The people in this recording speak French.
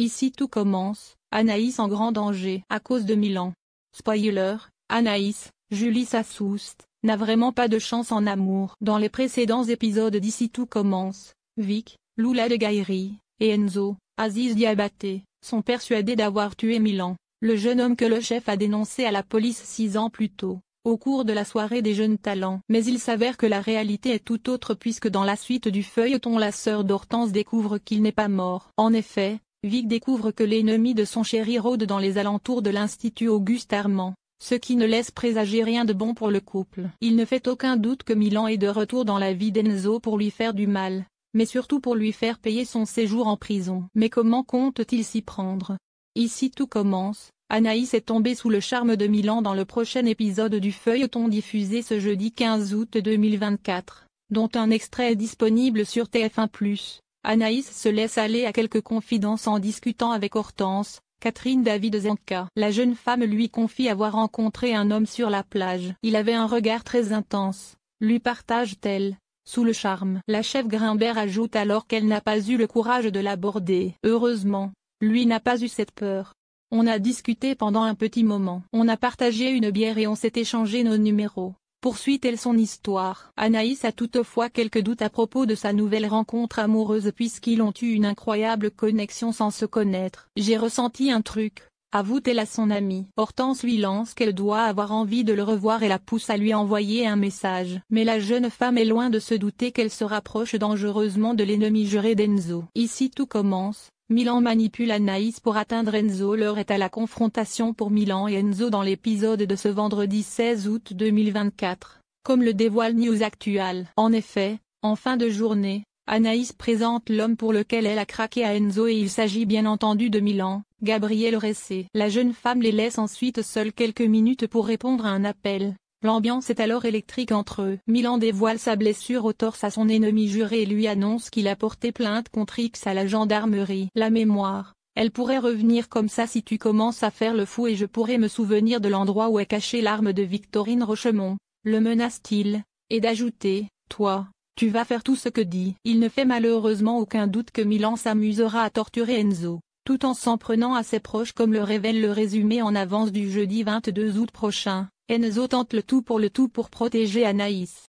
Ici tout commence, Anaïs en grand danger à cause de Milan. Spoiler, Anaïs, Julie Sassouste, n'a vraiment pas de chance en amour. Dans les précédents épisodes d'Ici tout commence, Vic, Lula de Gaïri, et Enzo, Aziz Diabaté, sont persuadés d'avoir tué Milan, le jeune homme que le chef a dénoncé à la police six ans plus tôt, au cours de la soirée des jeunes talents. Mais il s'avère que la réalité est tout autre puisque dans la suite du feuilleton la sœur d'Hortense découvre qu'il n'est pas mort. En effet, Vic découvre que l'ennemi de son chéri rôde dans les alentours de l'Institut Auguste Armand, ce qui ne laisse présager rien de bon pour le couple. Il ne fait aucun doute que Milan est de retour dans la vie d'Enzo pour lui faire du mal, mais surtout pour lui faire payer son séjour en prison. Mais comment compte-t-il s'y prendre Ici tout commence, Anaïs est tombée sous le charme de Milan dans le prochain épisode du feuilleton diffusé ce jeudi 15 août 2024, dont un extrait est disponible sur TF1+. Anaïs se laisse aller à quelques confidences en discutant avec Hortense, Catherine David Zenka. La jeune femme lui confie avoir rencontré un homme sur la plage. Il avait un regard très intense, lui partage-t-elle, sous le charme. La chef Grimbert ajoute alors qu'elle n'a pas eu le courage de l'aborder. Heureusement, lui n'a pas eu cette peur. On a discuté pendant un petit moment. On a partagé une bière et on s'est échangé nos numéros poursuit-elle son histoire. Anaïs a toutefois quelques doutes à propos de sa nouvelle rencontre amoureuse puisqu'ils ont eu une incroyable connexion sans se connaître. J'ai ressenti un truc, Avoue-t-elle à son amie. Hortense lui lance qu'elle doit avoir envie de le revoir et la pousse à lui envoyer un message. Mais la jeune femme est loin de se douter qu'elle se rapproche dangereusement de l'ennemi juré d'Enzo. Ici tout commence, Milan manipule Anaïs pour atteindre Enzo. L'heure est à la confrontation pour Milan et Enzo dans l'épisode de ce vendredi 16 août 2024, comme le dévoile News Actual. En effet, en fin de journée, Anaïs présente l'homme pour lequel elle a craqué à Enzo et il s'agit bien entendu de Milan, Gabriel Ressé. La jeune femme les laisse ensuite seuls quelques minutes pour répondre à un appel. L'ambiance est alors électrique entre eux. Milan dévoile sa blessure au torse à son ennemi juré et lui annonce qu'il a porté plainte contre X à la gendarmerie. La mémoire. Elle pourrait revenir comme ça si tu commences à faire le fou et je pourrais me souvenir de l'endroit où est cachée l'arme de Victorine Rochemont, le menace-t-il, et d'ajouter, toi, tu vas faire tout ce que dit. Il ne fait malheureusement aucun doute que Milan s'amusera à torturer Enzo, tout en s'en prenant à ses proches comme le révèle le résumé en avance du jeudi 22 août prochain. Enzo tente le tout pour le tout pour protéger Anaïs.